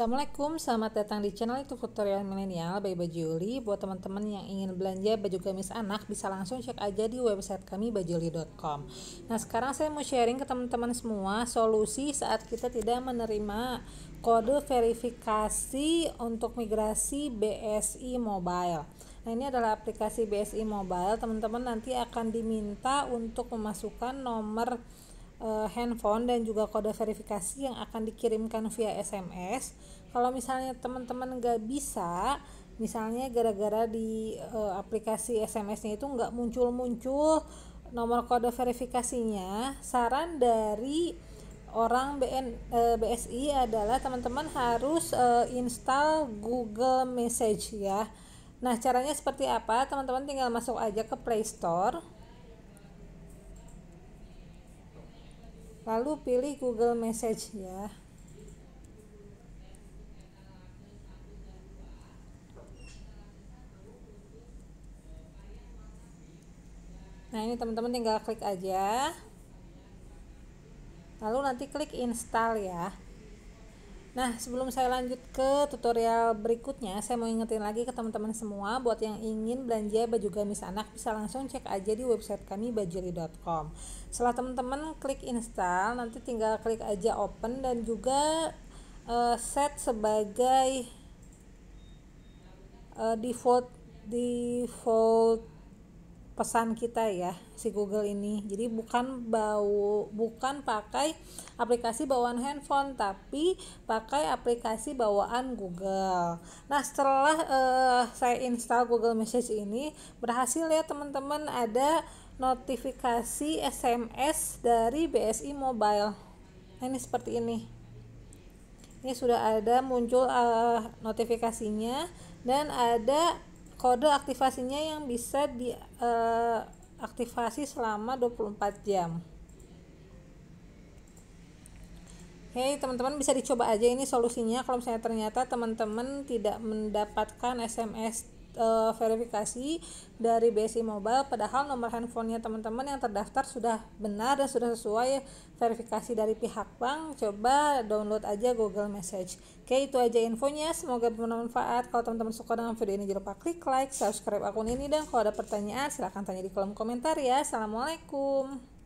Assalamualaikum, selamat datang di channel itu tutorial milenial by Bajuli. Buat teman-teman yang ingin belanja baju gamis anak bisa langsung cek aja di website kami bajuli.com. Nah, sekarang saya mau sharing ke teman-teman semua solusi saat kita tidak menerima kode verifikasi untuk migrasi BSI Mobile. Nah, ini adalah aplikasi BSI Mobile. Teman-teman nanti akan diminta untuk memasukkan nomor uh, handphone dan juga kode verifikasi yang akan dikirimkan via SMS. Kalau misalnya teman-teman nggak bisa, misalnya gara-gara di uh, aplikasi SMS-nya itu nggak muncul-muncul nomor kode verifikasinya, saran dari orang BN, uh, eh, BSI adalah teman-teman harus uh, install Google Message ya. Nah, caranya seperti apa? Teman-teman tinggal masuk aja ke Play Store lalu pilih Google Message ya nah ini teman-teman tinggal klik aja lalu nanti klik install ya Nah, sebelum saya lanjut ke tutorial berikutnya, saya mau ingetin lagi ke teman-teman semua buat yang ingin belanja baju gamis anak bisa langsung cek aja di website kami bajuri.com. Setelah teman-teman klik install, nanti tinggal klik aja open dan juga uh, set sebagai uh, default default pesan kita ya si Google ini. Jadi bukan bau bukan pakai aplikasi bawaan handphone tapi pakai aplikasi bawaan Google. Nah, setelah uh, saya install Google Message ini berhasil ya teman-teman ada notifikasi SMS dari BSI Mobile. Nah, ini seperti ini. Ini sudah ada muncul uh, notifikasinya dan ada kode aktivasinya yang bisa diaktifasi eh, uh, selama 24 jam Oke, teman-teman bisa dicoba aja ini solusinya kalau misalnya ternyata teman-teman tidak mendapatkan SMS uh, verifikasi dari BSI Mobile padahal nomor handphonenya teman-teman yang terdaftar sudah benar dan sudah sesuai verifikasi dari pihak bank coba download aja Google Message oke itu aja infonya semoga bermanfaat kalau teman-teman suka dengan video ini jangan lupa klik like subscribe akun ini dan kalau ada pertanyaan silahkan tanya di kolom komentar ya Assalamualaikum